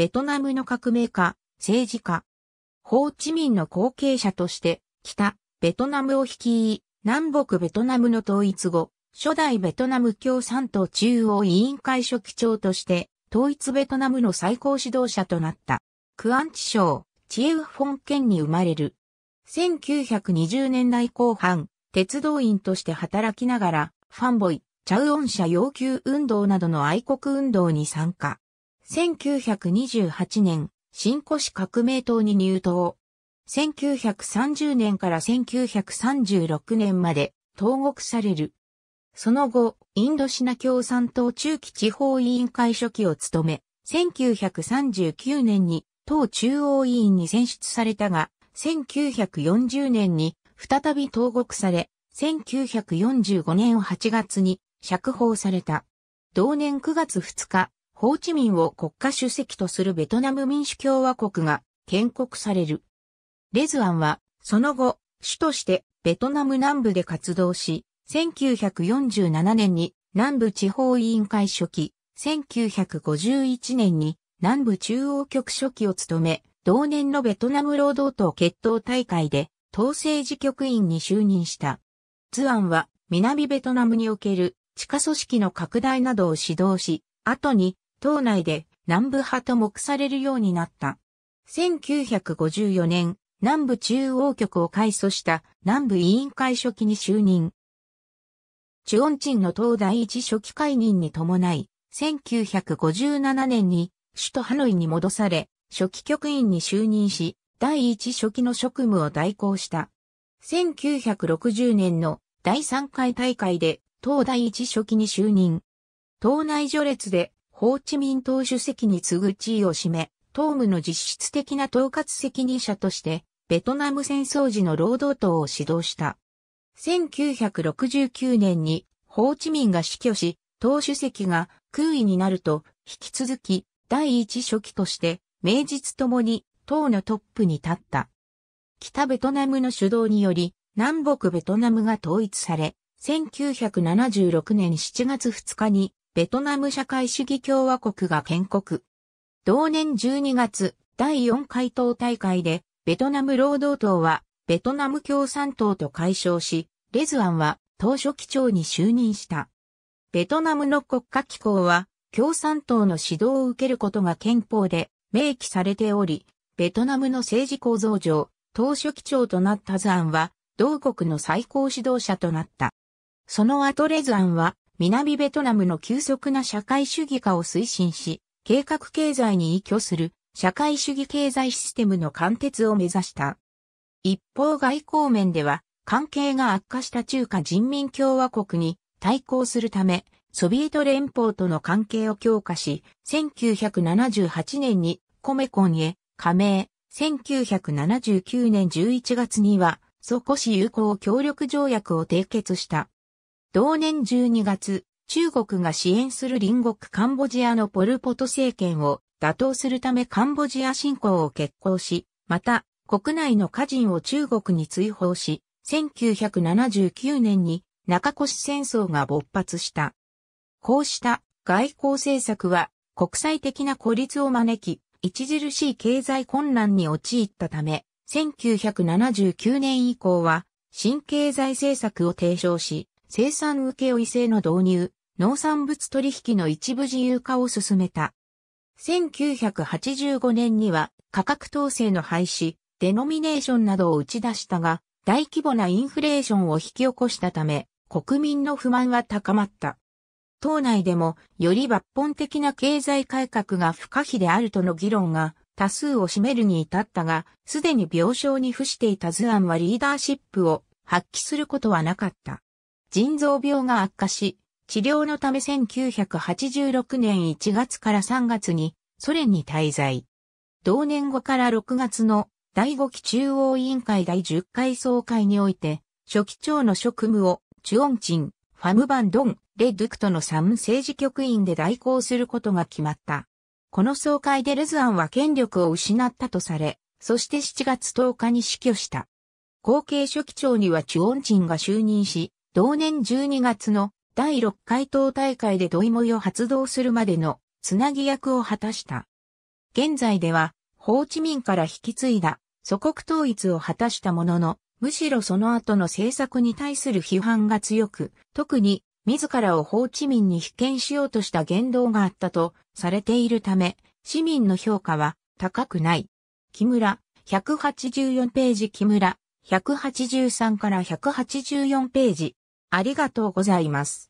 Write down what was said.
ベトナムの革命家、政治家、ホーチミンの後継者として、北、ベトナムを率い、南北ベトナムの統一後、初代ベトナム共産党中央委員会書記長として、統一ベトナムの最高指導者となった。クアンチ省、チエウフォン県に生まれる。1920年代後半、鉄道員として働きながら、ファンボイ、チャウオン社要求運動などの愛国運動に参加。1928年、新古市革命党に入党。1930年から1936年まで、投獄される。その後、インドシナ共産党中期地方委員会書記を務め、1939年に党中央委員に選出されたが、1940年に再び投獄され、1945年8月に釈放された。同年9月2日、ホーチミンを国家主席とするベトナム民主共和国が建国される。レズアンは、その後、主としてベトナム南部で活動し、1947年に南部地方委員会初期、1951年に南部中央局初期を務め、同年のベトナム労働党決闘大会で、統制治局員に就任した。ズアンは、南ベトナムにおける地下組織の拡大などを指導し、後に島内で南部派と目されるようになった。1954年、南部中央局を改組した南部委員会書記に就任。チュオンチンの党第一書記解任に伴い、1957年に首都ハノイに戻され、書記局員に就任し、第一書記の職務を代行した。1960年の第3回大会で党第一書記に就任。党内序列でホーチミン党主席に次ぐ地位を占め、党務の実質的な統括責任者として、ベトナム戦争時の労働党を指導した。1969年に、ホーチミンが死去し、党主席が空位になると、引き続き、第一書記として、名実ともに、党のトップに立った。北ベトナムの主導により、南北ベトナムが統一され、1976年7月2日にベトナム社会主義共和国が建国。同年12月、第4回党大会で、ベトナム労働党は、ベトナム共産党と解消し、レズアンは、当初機長に就任した。ベトナムの国家機構は、共産党の指導を受けることが憲法で明記されており、ベトナムの政治構造上、当初機長となったズアンは、同国の最高指導者となった。その後レズアンは、南ベトナムの急速な社会主義化を推進し、計画経済に依拠する社会主義経済システムの貫徹を目指した。一方外交面では、関係が悪化した中華人民共和国に対抗するため、ソビエト連邦との関係を強化し、1978年にコメコンへ加盟、1979年11月には、ソコシ友好協力条約を締結した。同年12月、中国が支援する隣国カンボジアのポルポト政権を打倒するためカンボジア侵攻を決行し、また国内の家人を中国に追放し、1979年に中越戦争が勃発した。こうした外交政策は国際的な孤立を招き、著しい経済混乱に陥ったため、1979年以降は新経済政策を提唱し、生産請負制の導入、農産物取引の一部自由化を進めた。1985年には価格統制の廃止、デノミネーションなどを打ち出したが、大規模なインフレーションを引き起こしたため、国民の不満は高まった。党内でも、より抜本的な経済改革が不可避であるとの議論が多数を占めるに至ったが、すでに病床に付していた図案はリーダーシップを発揮することはなかった。腎臓病が悪化し、治療のため1986年1月から3月にソ連に滞在。同年後から6月の第5期中央委員会第10回総会において、初期長の職務をチュオンチン、ファムバンドン、レ・ドゥクトのム政治局員で代行することが決まった。この総会でルズアンは権力を失ったとされ、そして7月10日に死去した。後継初期長にはチュオンチンが就任し、同年12月の第6回党大会で土井萌を発動するまでのつなぎ役を果たした。現在では、ホーチミンから引き継いだ祖国統一を果たしたものの、むしろその後の政策に対する批判が強く、特に自らをホーチミンに被験しようとした言動があったとされているため、市民の評価は高くない。木村、184ページ木村、183から184ページ、ありがとうございます。